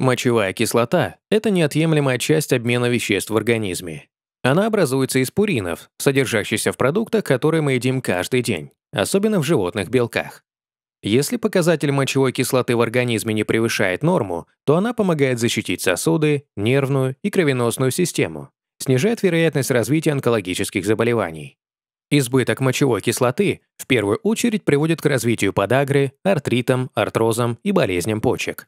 Мочевая кислота – это неотъемлемая часть обмена веществ в организме. Она образуется из пуринов, содержащихся в продуктах, которые мы едим каждый день, особенно в животных белках. Если показатель мочевой кислоты в организме не превышает норму, то она помогает защитить сосуды, нервную и кровеносную систему, снижает вероятность развития онкологических заболеваний. Избыток мочевой кислоты в первую очередь приводит к развитию подагры, артритам, артрозам и болезням почек.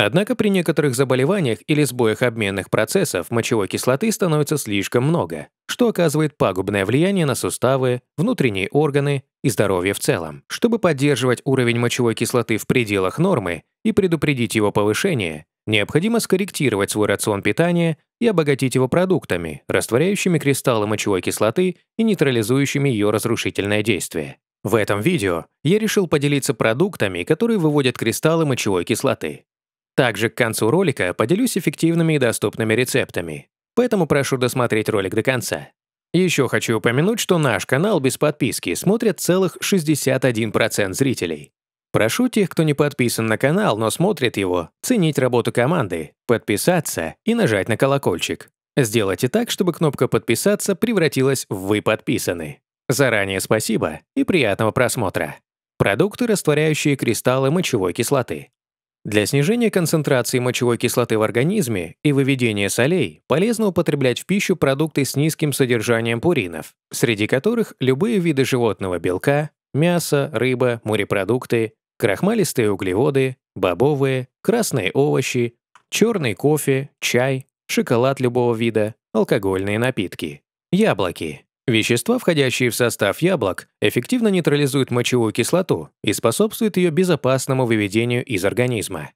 Однако при некоторых заболеваниях или сбоях обменных процессов мочевой кислоты становится слишком много, что оказывает пагубное влияние на суставы, внутренние органы и здоровье в целом. Чтобы поддерживать уровень мочевой кислоты в пределах нормы и предупредить его повышение, необходимо скорректировать свой рацион питания и обогатить его продуктами, растворяющими кристаллы мочевой кислоты и нейтрализующими ее разрушительное действие. В этом видео я решил поделиться продуктами, которые выводят кристаллы мочевой кислоты. Также к концу ролика поделюсь эффективными и доступными рецептами, поэтому прошу досмотреть ролик до конца. Еще хочу упомянуть, что наш канал без подписки смотрят целых 61% зрителей. Прошу тех, кто не подписан на канал, но смотрит его, ценить работу команды, подписаться и нажать на колокольчик. Сделайте так, чтобы кнопка «Подписаться» превратилась в «Вы подписаны». Заранее спасибо и приятного просмотра. Продукты, растворяющие кристаллы мочевой кислоты. Для снижения концентрации мочевой кислоты в организме и выведения солей полезно употреблять в пищу продукты с низким содержанием пуринов, среди которых любые виды животного белка, мясо, рыба, морепродукты, крахмалистые углеводы, бобовые, красные овощи, черный кофе, чай, шоколад любого вида, алкогольные напитки, яблоки. Вещества, входящие в состав яблок, эффективно нейтрализуют мочевую кислоту и способствуют ее безопасному выведению из организма.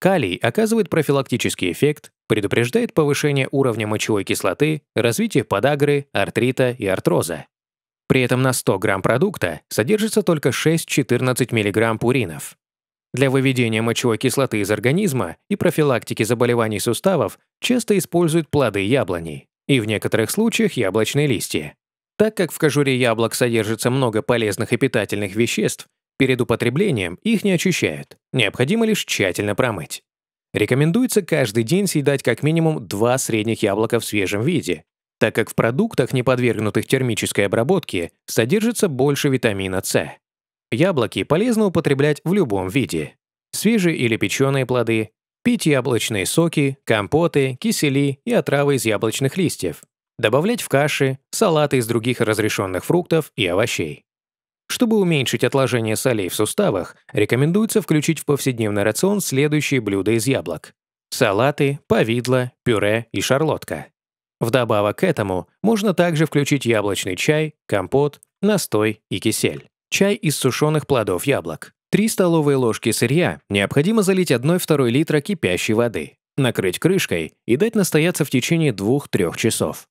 Калий оказывает профилактический эффект, предупреждает повышение уровня мочевой кислоты, развитие подагры, артрита и артроза. При этом на 100 грамм продукта содержится только 6-14 мг пуринов. Для выведения мочевой кислоты из организма и профилактики заболеваний суставов часто используют плоды яблони и в некоторых случаях яблочные листья. Так как в кожуре яблок содержится много полезных и питательных веществ, перед употреблением их не очищают, необходимо лишь тщательно промыть. Рекомендуется каждый день съедать как минимум два средних яблока в свежем виде, так как в продуктах, не подвергнутых термической обработке, содержится больше витамина С. Яблоки полезно употреблять в любом виде. Свежие или печеные плоды, пить яблочные соки, компоты, кисели и отравы из яблочных листьев, добавлять в каши, салаты из других разрешенных фруктов и овощей. Чтобы уменьшить отложение солей в суставах, рекомендуется включить в повседневный рацион следующие блюда из яблок. Салаты, повидло, пюре и шарлотка. Вдобавок к этому можно также включить яблочный чай, компот, настой и кисель. Чай из сушеных плодов яблок. 3 столовые ложки сырья необходимо залить 1-2 литра кипящей воды, накрыть крышкой и дать настояться в течение 2-3 часов.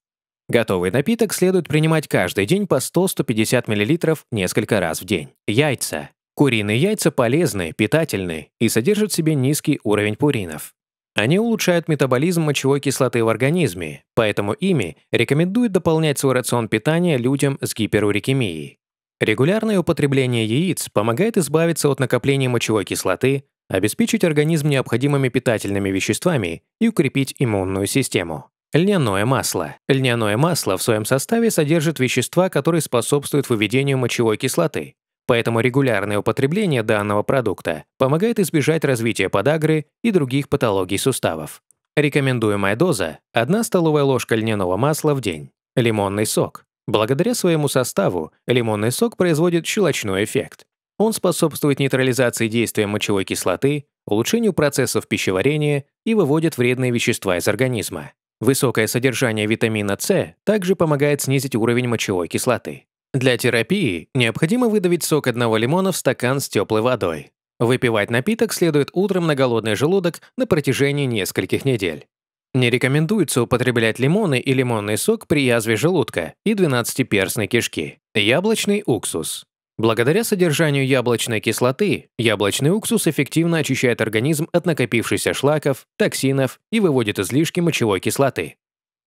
Готовый напиток следует принимать каждый день по 100-150 мл несколько раз в день. Яйца. Куриные яйца полезны, питательны и содержат в себе низкий уровень пуринов. Они улучшают метаболизм мочевой кислоты в организме, поэтому ими рекомендуют дополнять свой рацион питания людям с гиперурикемией. Регулярное употребление яиц помогает избавиться от накопления мочевой кислоты, обеспечить организм необходимыми питательными веществами и укрепить иммунную систему. Льняное масло. Льняное масло в своем составе содержит вещества, которые способствуют выведению мочевой кислоты. Поэтому регулярное употребление данного продукта помогает избежать развития подагры и других патологий суставов. Рекомендуемая доза – 1 столовая ложка льняного масла в день. Лимонный сок. Благодаря своему составу лимонный сок производит щелочной эффект. Он способствует нейтрализации действия мочевой кислоты, улучшению процессов пищеварения и выводит вредные вещества из организма. Высокое содержание витамина С также помогает снизить уровень мочевой кислоты. Для терапии необходимо выдавить сок одного лимона в стакан с теплой водой. Выпивать напиток следует утром на голодный желудок на протяжении нескольких недель. Не рекомендуется употреблять лимоны и лимонный сок при язве желудка и двенадцатиперстной кишки, яблочный уксус, Благодаря содержанию яблочной кислоты, яблочный уксус эффективно очищает организм от накопившихся шлаков, токсинов и выводит излишки мочевой кислоты.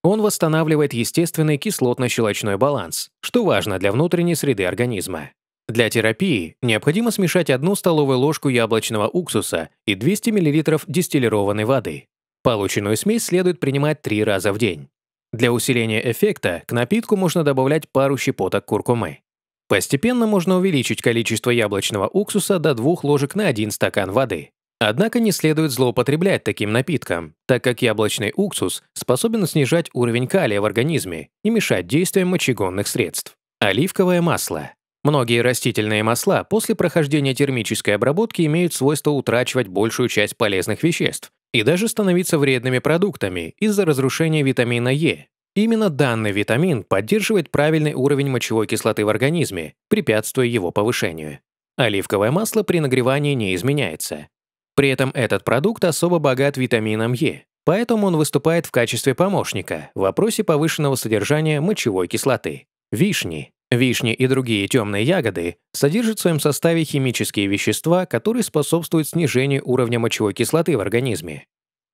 Он восстанавливает естественный кислотно-щелочной баланс, что важно для внутренней среды организма. Для терапии необходимо смешать одну столовую ложку яблочного уксуса и 200 мл дистиллированной воды. Полученную смесь следует принимать три раза в день. Для усиления эффекта к напитку можно добавлять пару щепоток куркумы. Постепенно можно увеличить количество яблочного уксуса до двух ложек на один стакан воды. Однако не следует злоупотреблять таким напитком, так как яблочный уксус способен снижать уровень калия в организме и мешать действиям мочегонных средств. Оливковое масло. Многие растительные масла после прохождения термической обработки имеют свойство утрачивать большую часть полезных веществ и даже становиться вредными продуктами из-за разрушения витамина Е, Именно данный витамин поддерживает правильный уровень мочевой кислоты в организме, препятствуя его повышению. Оливковое масло при нагревании не изменяется. При этом этот продукт особо богат витамином Е, поэтому он выступает в качестве помощника в вопросе повышенного содержания мочевой кислоты. Вишни, вишни и другие темные ягоды содержат в своем составе химические вещества, которые способствуют снижению уровня мочевой кислоты в организме.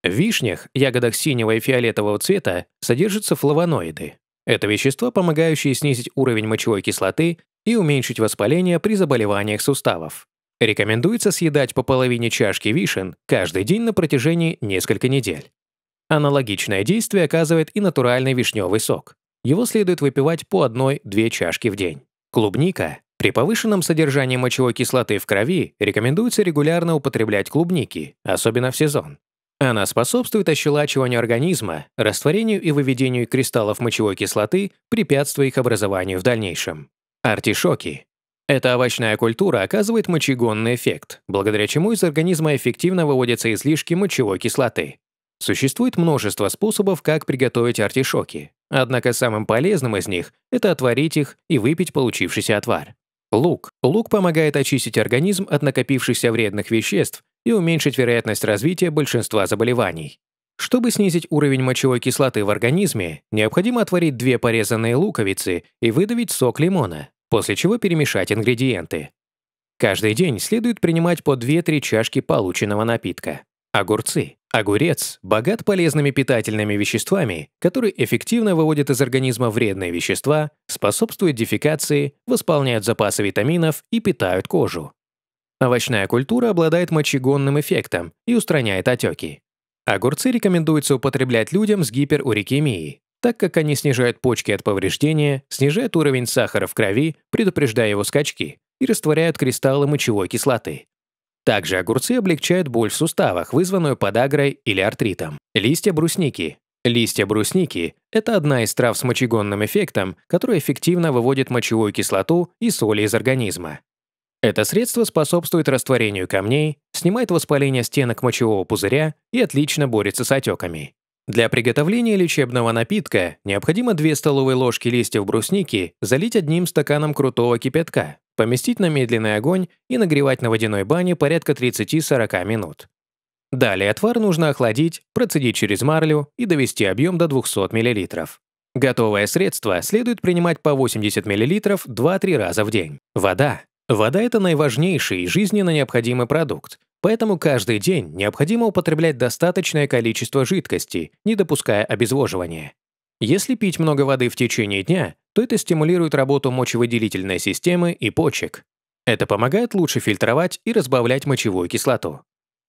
В вишнях, ягодах синего и фиолетового цвета, содержатся флавоноиды. Это вещества, помогающие снизить уровень мочевой кислоты и уменьшить воспаление при заболеваниях суставов. Рекомендуется съедать по половине чашки вишен каждый день на протяжении нескольких недель. Аналогичное действие оказывает и натуральный вишневый сок. Его следует выпивать по одной-две чашки в день. Клубника. При повышенном содержании мочевой кислоты в крови рекомендуется регулярно употреблять клубники, особенно в сезон. Она способствует ощелачиванию организма, растворению и выведению кристаллов мочевой кислоты, препятствуя их образованию в дальнейшем. Артишоки. Эта овощная культура оказывает мочегонный эффект, благодаря чему из организма эффективно выводятся излишки мочевой кислоты. Существует множество способов, как приготовить артишоки, однако самым полезным из них – это отварить их и выпить получившийся отвар. Лук. Лук помогает очистить организм от накопившихся вредных веществ и уменьшить вероятность развития большинства заболеваний. Чтобы снизить уровень мочевой кислоты в организме, необходимо отварить две порезанные луковицы и выдавить сок лимона, после чего перемешать ингредиенты. Каждый день следует принимать по 2-3 чашки полученного напитка. Огурцы. Огурец богат полезными питательными веществами, которые эффективно выводят из организма вредные вещества, способствуют дефекации, восполняют запасы витаминов и питают кожу. Овощная культура обладает мочегонным эффектом и устраняет отеки. Огурцы рекомендуется употреблять людям с гиперурикемией, так как они снижают почки от повреждения, снижают уровень сахара в крови, предупреждая его скачки, и растворяют кристаллы мочевой кислоты. Также огурцы облегчают боль в суставах, вызванную подагрой или артритом. Листья брусники. Листья брусники – это одна из трав с мочегонным эффектом, которая эффективно выводит мочевую кислоту и соли из организма. Это средство способствует растворению камней, снимает воспаление стенок мочевого пузыря и отлично борется с отеками. Для приготовления лечебного напитка необходимо 2 столовые ложки листьев брусники залить одним стаканом крутого кипятка, поместить на медленный огонь и нагревать на водяной бане порядка 30-40 минут. Далее отвар нужно охладить, процедить через марлю и довести объем до 200 мл. Готовое средство следует принимать по 80 мл 2-3 раза в день. Вода Вода — это наиважнейший и жизненно необходимый продукт, поэтому каждый день необходимо употреблять достаточное количество жидкости, не допуская обезвоживания. Если пить много воды в течение дня, то это стимулирует работу мочевыделительной системы и почек. Это помогает лучше фильтровать и разбавлять мочевую кислоту.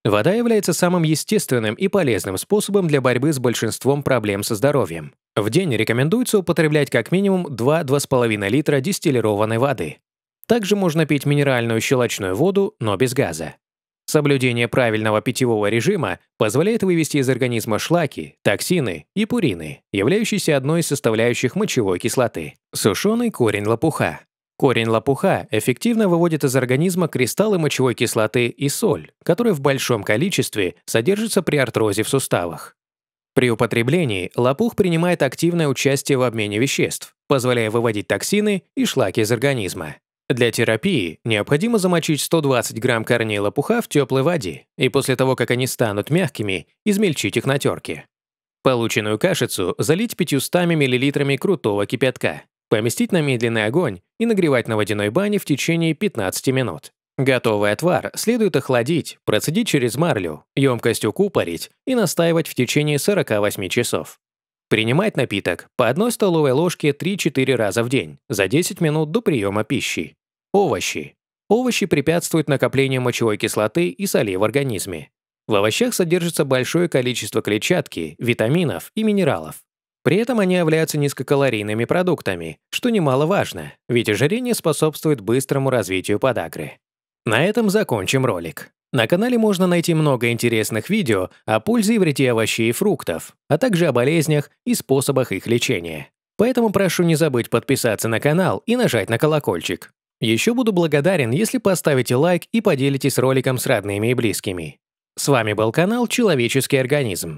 Вода является самым естественным и полезным способом для борьбы с большинством проблем со здоровьем. В день рекомендуется употреблять как минимум 2-2,5 литра дистиллированной воды. Также можно пить минеральную щелочную воду, но без газа. Соблюдение правильного питьевого режима позволяет вывести из организма шлаки, токсины и пурины, являющиеся одной из составляющих мочевой кислоты. Сушеный корень лопуха. Корень лопуха эффективно выводит из организма кристаллы мочевой кислоты и соль, которая в большом количестве содержится при артрозе в суставах. При употреблении лопух принимает активное участие в обмене веществ, позволяя выводить токсины и шлаки из организма. Для терапии необходимо замочить 120 грамм корней лопуха в теплой воде и после того, как они станут мягкими, измельчить их на терке. Полученную кашицу залить 500 мл крутого кипятка, поместить на медленный огонь и нагревать на водяной бане в течение 15 минут. Готовый отвар следует охладить, процедить через марлю, емкость укупорить и настаивать в течение 48 часов. Принимать напиток по одной столовой ложке 3-4 раза в день, за 10 минут до приема пищи. Овощи. Овощи препятствуют накоплению мочевой кислоты и солей в организме. В овощах содержится большое количество клетчатки, витаминов и минералов. При этом они являются низкокалорийными продуктами, что немаловажно, ведь ожирение способствует быстрому развитию подагры. На этом закончим ролик. На канале можно найти много интересных видео о пользе и вреде овощей и фруктов, а также о болезнях и способах их лечения. Поэтому прошу не забыть подписаться на канал и нажать на колокольчик. Еще буду благодарен, если поставите лайк и поделитесь роликом с родными и близкими. С вами был канал «Человеческий организм».